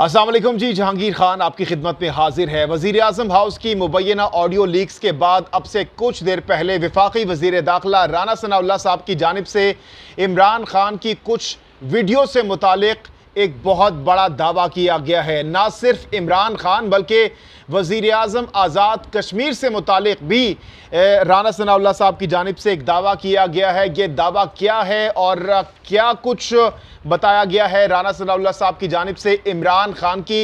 असलम जी जहांगीर खान आपकी खिदमत में हाजिर है वजीर अजम हाउस की मुबैना ऑडियो लीक्स के बाद अब से कुछ देर पहले विफाकी वजीर दाखिला राना सनाउल्ला साहब की जानब से इमरान खान की कुछ वीडियो से मुतक एक बहुत बड़ा दावा किया गया है ना सिर्फ इमरान खान बल्कि वजीर अजम आज़ाद कश्मीर से मुतल भी राना सनाउल्ला साहब की जानब से एक दावा किया गया है ये दावा क्या है और क्या कुछ बताया गया है राना सनाउल्ला साहब की जानब से इमरान खान की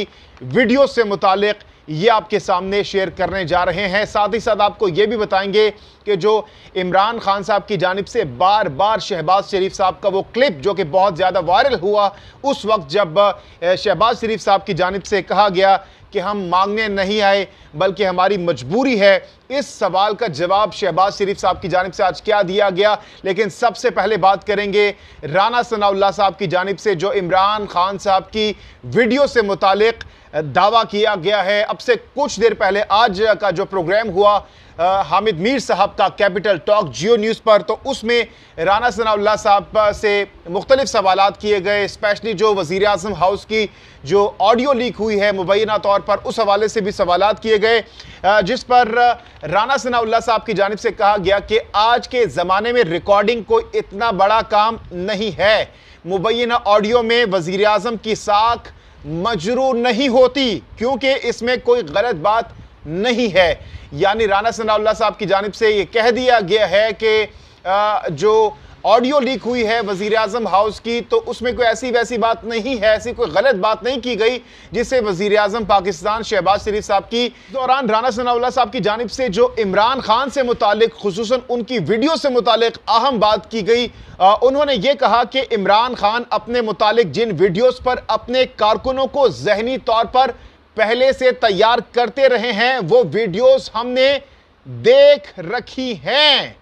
वीडियो से मुतक़ ये आपके सामने शेयर करने जा रहे हैं साथ ही साथ आपको ये भी बताएंगे कि जो इमरान खान साहब की जानब से बार बार शहबाज शरीफ साहब का वो क्लिप जो कि बहुत ज़्यादा वायरल हुआ उस वक्त जब शहबाज शरीफ साहब की जानब से कहा गया कि हम मांगने नहीं आए बल्कि हमारी मजबूरी है इस सवाल का जवाब शहबाज शरीफ साहब की जानब से आज क्या दिया गया लेकिन सबसे पहले बात करेंगे राना सनाउल्ला साहब की जानब से जो इमरान खान साहब की वीडियो से मुतल दावा किया गया है अब से कुछ देर पहले आज का जो प्रोग्राम हुआ आ, हामिद मीर साहब का कैपिटल टॉक जियो न्यूज़ पर तो उसमें राना सनाउल्ला साहब से मुख्तलिफ सवाल किए गए स्पेशली जो वज़ी अजम हाउस की जो ऑडियो लीक हुई है मुबैना तौर पर उस हवाले से भी सवाल किए गए जिस पर राना सनाउल्ला साहब की जानब से कहा गया कि आज के ज़माने में रिकॉर्डिंग कोई इतना बड़ा काम नहीं है मुबैना ऑडियो में वज़ी अजम की साख मजरू नहीं होती क्योंकि इसमें कोई गलत बात नहीं है यानी राना सनाउल्ला साहब की जानब से ये कह दिया गया है कि जो ऑडियो लीक हुई है वजीर अजम हाउस की तो उसमें कोई ऐसी वैसी बात नहीं है ऐसी कोई गलत बात नहीं की गई जिससे वजीर अजम पाकिस्तान शहबाज शरीफ साहब की दौरान राना सनाउल्ला साहब की जानब से जो इमरान खान से मुतल खूस उनकी वीडियो से मुतल अहम बात की गई उन्होंने ये कहा कि इमरान खान अपने मुतालिक जिन वीडियोस पर अपने कारकुनों को जहनी तौर पर पहले से तैयार करते रहे हैं वो वीडियोस हमने देख रखी हैं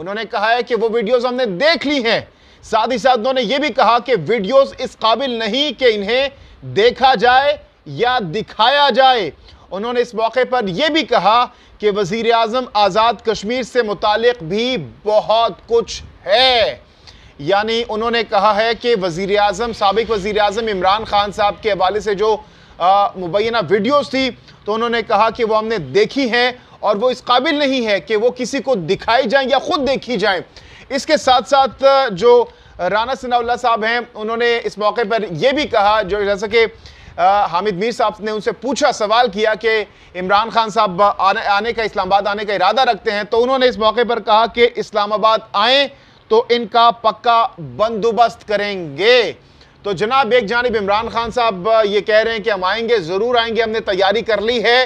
उन्होंने कहा है कि वो वीडियोस हमने देख ली हैं साथ ही साथ उन्होंने ये भी कहा कि वीडियोस इस काबिल नहीं कि इन्हें देखा जाए या दिखाया जाए उन्होंने इस मौके पर यह भी कहा कि वजीर अजम आज़ाद कश्मीर से मुतक भी बहुत कुछ है यानी उन्होंने कहा है कि वजीर अजम सबक वजीर अजम इमरान खान साहब के हवाले से जो मुबैना वीडियोज़ थी तो उन्होंने कहा कि वो हमने देखी हैं और वो इस काबिल नहीं है कि वो किसी को दिखाई जाए या खुद देखी जाए इसके साथ साथ जो राना सिन्हा साहब हैं उन्होंने इस मौके पर यह भी कहा जो जैसा कि हामिद मीर साहब ने उनसे पूछा सवाल किया कि इमरान खान साहब आने, आने का इस्लामाबाद आने का इरादा रखते हैं तो उन्होंने इस मौके पर कहा कि इस्लामाबाद आए तो इनका पक्का बंदोबस्त करेंगे तो जनाब एक जानब इमरान खान साहब ये कह रहे हैं कि हम आएंगे ज़रूर आएंगे हमने तैयारी कर ली है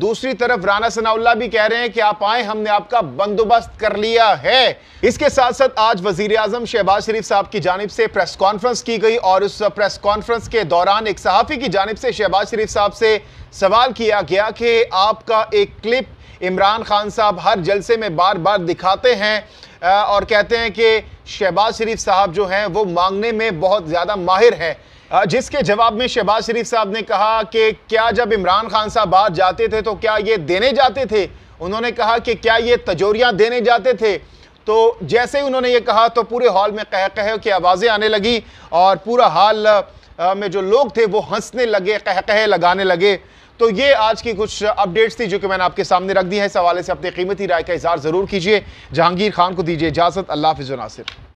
दूसरी तरफ राना सनाउल्ला भी कह रहे हैं कि आप आए हमने आपका बंदोबस्त कर लिया है इसके साथ साथ आज वजीर आजम शहबाज शरीफ साहब की जानब से प्रेस कॉन्फ्रेंस की गई और उस प्रेस कॉन्फ्रेंस के दौरान एक सहाफ़ी की जानब से शहबाज शरीफ साहब से सवाल किया गया कि आपका एक क्लिप इमरान खान साहब हर जलसे में बार बार दिखाते हैं और कहते हैं कि शहबाज शरीफ साहब जो हैं वो मांगने में बहुत ज़्यादा माहिर हैं जिसके जवाब में शहबाज शरीफ साहब ने कहा कि क्या जब इमरान खान साहब बाहर जाते थे तो क्या ये देने जाते थे उन्होंने कहा कि क्या ये तजोरियाँ देने जाते थे तो जैसे ही उन्होंने ये कहा तो पूरे हॉल में कह कह की आवाज़ें आने लगी और पूरा हॉल में जो लोग थे वो हंसने लगे कह कह लगाने लगे तो ये आज की कुछ अपडेट्स थी जो कि मैंने आपके सामने रख दी है इस हवाले से अपने कीमती राय का इजहार ज़रूर कीजिए जहांगीर खान को दीजिए इजाज़त अल्लाह हाफ नासिर